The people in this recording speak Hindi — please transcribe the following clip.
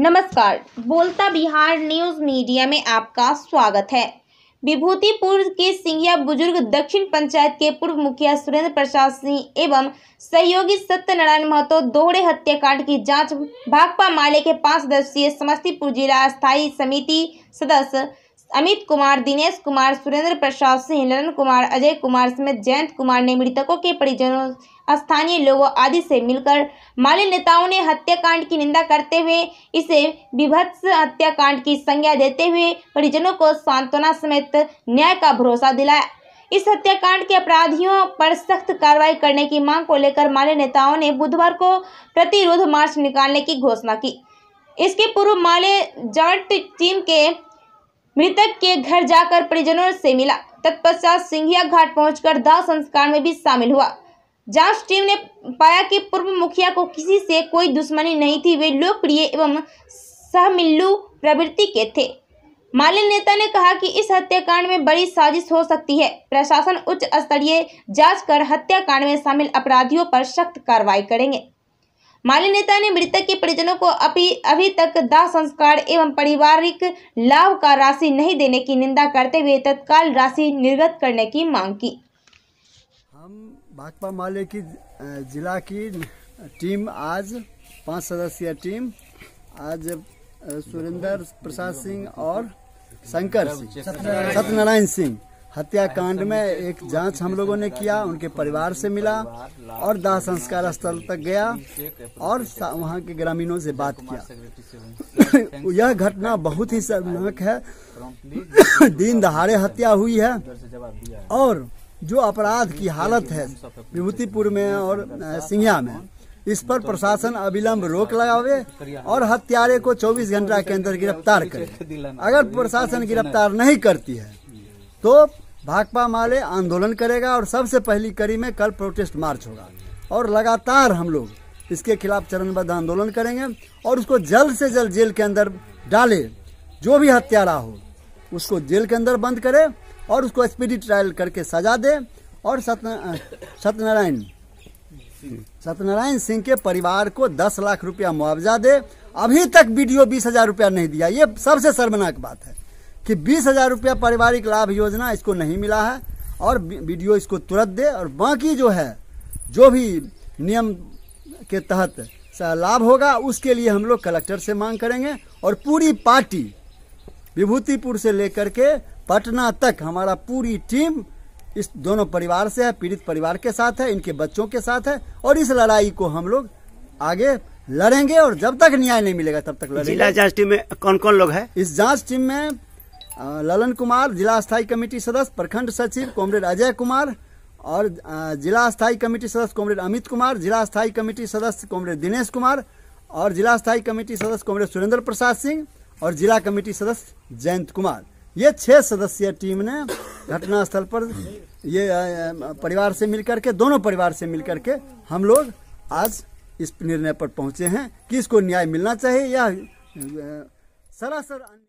नमस्कार बोलता बिहार न्यूज मीडिया में आपका स्वागत है विभूतिपुर के सिंघिया बुजुर्ग दक्षिण पंचायत के पूर्व मुखिया सुरेंद्र प्रसाद सिंह एवं सहयोगी सत्यनारायण महतो दोहरे हत्याकांड की जांच भाकपा माले के पांच सदस्यीय समस्तीपुर जिला स्थायी समिति सदस्य अमित कुमार दिनेश कुमार सुरेंद्र प्रसाद सिंह ललन कुमार अजय कुमार समेत जयंत कुमार ने मृतकों के परिजनों स्थानीय लोगों आदि से मिलकर माली नेताओं ने हत्याकांड की निंदा करते हुए इसे विभत्स हत्याकांड की संज्ञा देते हुए परिजनों को सांत्वना समेत न्याय का भरोसा दिलाया इस हत्याकांड के अपराधियों पर सख्त कार्रवाई करने की मांग को लेकर माले नेताओं ने बुधवार को प्रतिरोध मार्च निकालने की घोषणा की इसके पूर्व माले जॉइंट टीम के मृतक के घर जाकर परिजनों से मिला तत्पश्चात सिंघिया घाट पहुंचकर दाह संस्कार में भी शामिल हुआ जांच टीम ने पाया कि पूर्व मुखिया को किसी से कोई दुश्मनी नहीं थी वे लोकप्रिय एवं सहमिल्लू प्रवृत्ति के थे माले नेता ने कहा कि इस हत्याकांड में बड़ी साजिश हो सकती है प्रशासन उच्च स्तरीय जांच कर हत्याकांड में शामिल अपराधियों पर सख्त कार्रवाई करेंगे माली नेता ने मृतक के परिजनों को अभी अभी तक दाह संस्कार एवं पारिवारिक लाभ का राशि नहीं देने की निंदा करते हुए तत्काल राशि निर्गत करने की मांग की हम भाकपा माले की जिला की टीम आज पांच सदस्यीय टीम आज सुरेंद्र प्रसाद सिंह और शंकर सिंह सत्यनारायण सिंह हत्याकांड में एक जांच हम लोगों ने किया उनके परिवार से मिला और दाह संस्कार स्थल तक गया और वहाँ के ग्रामीणों से बात किया यह घटना बहुत ही शर्मनाक है दिन दहाड़े हत्या हुई है और जो अपराध की हालत है विभूतिपुर में और सिंघिया में इस पर प्रशासन अविलंब रोक लगावे और हत्यारे को 24 घंटा के अंदर गिरफ्तार करे अगर प्रशासन गिरफ्तार नहीं करती है तो भाकपा माले आंदोलन करेगा और सबसे पहली कड़ी में कल प्रोटेस्ट मार्च होगा और लगातार हम लोग इसके खिलाफ चरणबद्ध आंदोलन करेंगे और उसको जल्द से जल्द जेल के अंदर डाले जो भी हत्यारा हो उसको जेल के अंदर बंद करे और उसको स्पीडी ट्रायल करके सजा दे और सत्यनारायण सत्यनारायण सिंह के परिवार को दस लाख रुपया मुआवजा दे अभी तक वीडियो बीस हजार रुपया नहीं दिया ये सबसे शर्मनाक बात है कि बीस हजार रुपया पारिवारिक लाभ योजना इसको नहीं मिला है और वीडियो इसको तुरंत दे और बाकी जो है जो भी नियम के तहत लाभ होगा उसके लिए हम लोग कलेक्टर से मांग करेंगे और पूरी पार्टी विभूतिपुर से लेकर के पटना तक हमारा पूरी टीम इस दोनों परिवार से है पीड़ित परिवार के साथ है इनके बच्चों के साथ है और इस लड़ाई को हम लोग आगे लड़ेंगे और जब तक न्याय नहीं मिलेगा तब तक लड़ेंगे जिला जांच टीम में कौन कौन लोग हैं इस जांच टीम में ललन कुमार जिला स्थायी कमेटी सदस्य प्रखंड सचिव कॉमरेड अजय कुमार और जिला स्थायी कमेटी सदस्य कॉमरेड अमित कुमार जिला स्थायी कमेटी सदस्य कॉमरेड दिनेश कुमार और जिला स्थायी कमेटी सदस्य कॉमरेड सुरेंद्र प्रसाद सिंह और जिला कमेटी सदस्य जयंत कुमार ये छह सदस्यीय टीम ने घटनास्थल पर ये परिवार से मिलकर के दोनों परिवार से मिलकर के हम लोग आज इस निर्णय पर पहुंचे हैं कि इसको न्याय मिलना चाहिए या सरासर